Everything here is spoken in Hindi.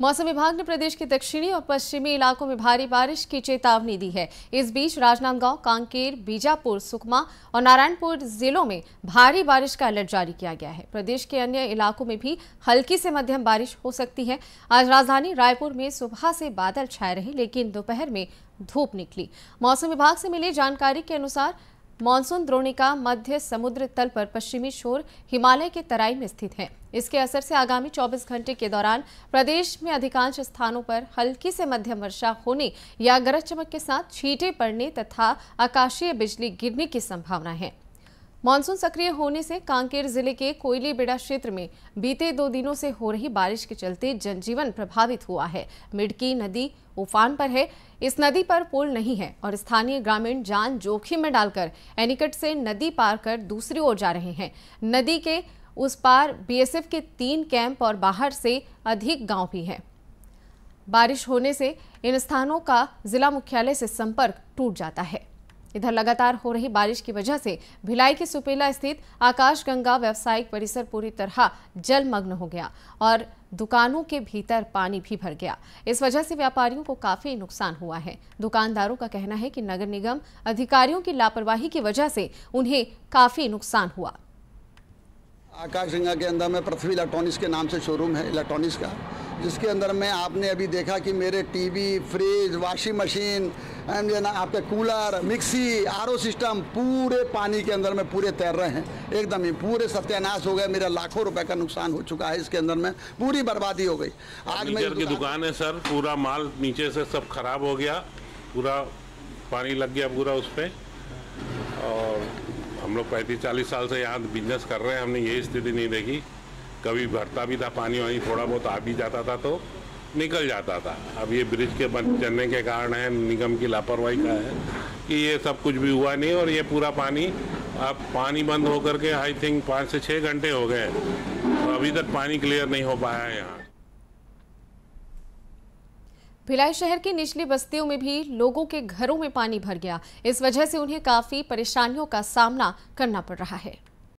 मौसम विभाग ने प्रदेश के दक्षिणी और पश्चिमी इलाकों में भारी बारिश की चेतावनी दी है इस बीच राजनांदगांव कांकेर बीजापुर सुकमा और नारायणपुर जिलों में भारी बारिश का अलर्ट जारी किया गया है प्रदेश के अन्य इलाकों में भी हल्की से मध्यम बारिश हो सकती है आज राजधानी रायपुर में सुबह से बादल छाए रहे लेकिन दोपहर में धूप निकली मौसम विभाग से मिली जानकारी के अनुसार मानसून द्रोणिका मध्य समुद्र तल पर पश्चिमी शोर हिमालय के तराई में स्थित है इसके असर से आगामी 24 घंटे के दौरान प्रदेश में अधिकांश स्थानों पर हल्की से मध्यम वर्षा होने या गरज चमक के साथ छींटे पड़ने तथा आकाशीय बिजली गिरने की संभावना है मानसून सक्रिय होने से कांकेर जिले के कोयली बेड़ा क्षेत्र में बीते दो दिनों से हो रही बारिश के चलते जनजीवन प्रभावित हुआ है मिडकी नदी उफान पर है इस नदी पर पुल नहीं है और स्थानीय ग्रामीण जान जोखिम में डालकर एनिकट से नदी पार कर दूसरी ओर जा रहे हैं नदी के उस पार बीएसएफ के तीन कैंप और बाहर से अधिक गांव भी हैं बारिश होने से इन स्थानों का जिला मुख्यालय से संपर्क टूट जाता है इधर लगातार हो रही बारिश की वजह से भिलाई के सुपेला स्थित आकाशगंगा व्यावसायिक परिसर पूरी तरह जलमग्न हो गया और दुकानों के भीतर पानी भी भर गया इस वजह से व्यापारियों को काफी नुकसान हुआ है दुकानदारों का कहना है कि नगर निगम अधिकारियों की लापरवाही की वजह से उन्हें काफी नुकसान हुआ आकाशगंगा के अंदर में पृथ्वी इलेक्ट्रॉनिक्स के नाम से शोरूम है इलेक्ट्रॉनिक्स का जिसके अंदर में आपने अभी देखा कि मेरे टीवी फ्रिज वॉशिंग मशीन जो ना आपके कूलर मिक्सी आर सिस्टम पूरे पानी के अंदर में पूरे तैर रहे हैं एकदम ही पूरे सत्यानाश हो गए मेरा लाखों रुपए का नुकसान हो चुका है इसके अंदर में पूरी बर्बादी हो गई आज मेरे दुकान, दुकान है सर पूरा माल नीचे से सब खराब हो गया पूरा पानी लग गया पूरा उस पर और हम लोग पैंतीस चालीस साल से यहाँ बिजनेस कर रहे हैं हमने यही स्थिति नहीं देखी कभी भरता भी था पानी वानी थोड़ा बहुत आ भी जाता था तो निकल जाता था अब ये ब्रिज के बन चलने के कारण है निगम की लापरवाही का है कि ये सब कुछ भी हुआ नहीं और ये पूरा पानी अब पानी बंद होकर के आई थिंक पाँच से छः घंटे हो गए तो अभी तक पानी क्लियर नहीं हो पाया है यहाँ भिलाई शहर की निचली बस्तियों में भी लोगों के घरों में पानी भर गया इस वजह से उन्हें काफी परेशानियों का सामना करना पड़ रहा है